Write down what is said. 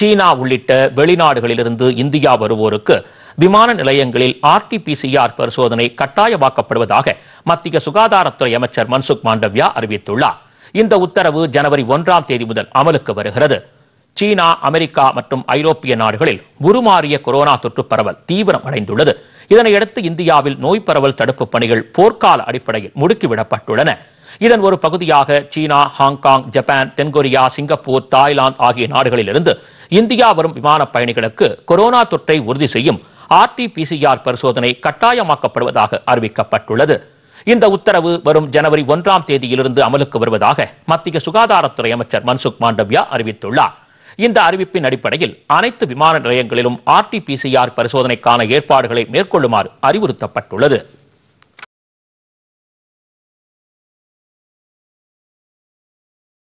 சீனா உள்ளிட்ட வெளிநாடுகளிலிருந்து இந்தியா வருவோருக்கு விமான நிலையங்களில் ஆர்டிபிசிஆர் பரிசோதனை கட்டாயமாக்கப்படுவதாக மத்திய சுகாதாரத்துறை அமைச்சர் மன்சுக் மாண்டவ்யா அறிவித்துள்ளார் இந்த உத்தரவு ஜனவரி ஒன்றாம் தேதி முதல் அமலுக்கு வருகிறது சீனா அமெரிக்கா மற்றும் ஐரோப்பிய நாடுகளில் உருமாறிய கொரோனா தொற்று பரவல் தீவிரம் அடைந்துள்ளது இதனையடுத்து இந்தியாவில் நோய் பரவல் தடுப்பு பணிகள் போர்க்கால அடிப்படையில் முடுக்கிவிடப்பட்டுள்ளன இதன் ஒரு பகுதியாக சீனா ஹாங்காங் ஜப்பான் தென்கொரியா சிங்கப்பூர் தாய்லாந்து ஆகிய நாடுகளிலிருந்து இந்தியா வரும் விமான பயணிகளுக்கு கொரோனா தொற்றை உறுதி செய்யும் ஆர்டிபிசிஆர் பரிசோதனை கட்டாயமாக்கப்படுவதாக அறிவிக்கப்பட்டுள்ளது இந்த உத்தரவு வரும் ஜனவரி ஒன்றாம் தேதியிலிருந்து அமலுக்கு வருவதாக மத்திய சுகாதாரத்துறை அமைச்சர் மன்சுக் மாண்டவியா அறிவித்துள்ளார் இந்த அறிவிப்பின் அடிப்படையில் அனைத்து விமான நிலையங்களிலும் ஆர்டிபிசிஆர் பரிசோதனைக்கான ஏற்பாடுகளை மேற்கொள்ளுமாறு அறிவுறுத்தப்பட்டுள்ளது